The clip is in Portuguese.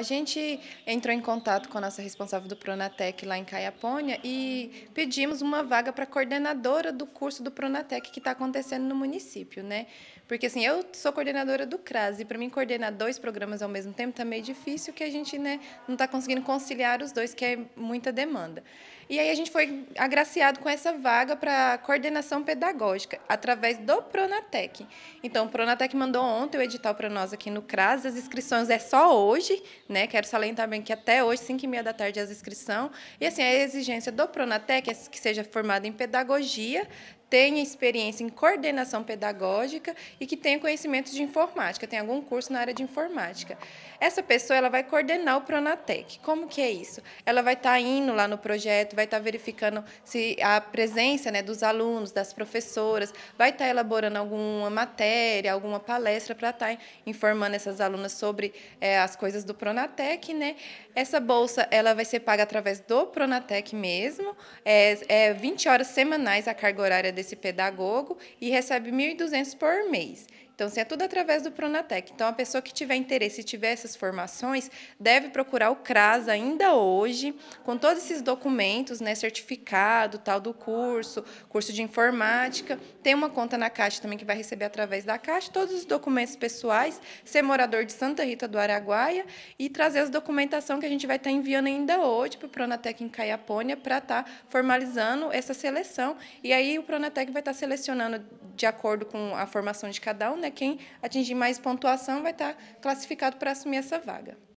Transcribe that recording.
A gente entrou em contato com a nossa responsável do Pronatec lá em Caiapônia e pedimos uma vaga para coordenadora do curso do Pronatec que está acontecendo no município, né? Porque assim, eu sou coordenadora do CRAS e para mim coordenar dois programas ao mesmo tempo está meio difícil que a gente né, não está conseguindo conciliar os dois, que é muita demanda. E aí a gente foi agraciado com essa vaga para coordenação pedagógica através do Pronatec. Então o Pronatec mandou ontem o edital para nós aqui no CRAS, as inscrições é só hoje, né? Quero salientar bem que até hoje, 5 e meia da tarde, é as inscrição. E assim, a exigência do Pronatec é que seja formado em pedagogia, tenha experiência em coordenação pedagógica e que tenha conhecimento de informática, tenha algum curso na área de informática. Essa pessoa ela vai coordenar o Pronatec. Como que é isso? Ela vai estar tá indo lá no projeto, vai estar tá verificando se a presença né, dos alunos, das professoras, vai estar tá elaborando alguma matéria, alguma palestra para estar informando essas alunas sobre é, as coisas do Pronatec. Né? Essa bolsa ela vai ser paga através do Pronatec mesmo, é, é 20 horas semanais a carga horária desse pedagogo e recebe 1.200 por mês. Então, assim, é tudo através do Pronatec. Então, a pessoa que tiver interesse e tiver essas formações, deve procurar o CRAS ainda hoje, com todos esses documentos, né, certificado, tal do curso, curso de informática. Tem uma conta na Caixa também que vai receber através da Caixa todos os documentos pessoais, ser morador de Santa Rita do Araguaia e trazer as documentação que a gente vai estar enviando ainda hoje para o Pronatec em Caiapônia para estar tá formalizando essa seleção. E aí o Pronatec vai estar selecionando de acordo com a formação de cada um, né? Quem atingir mais pontuação vai estar classificado para assumir essa vaga.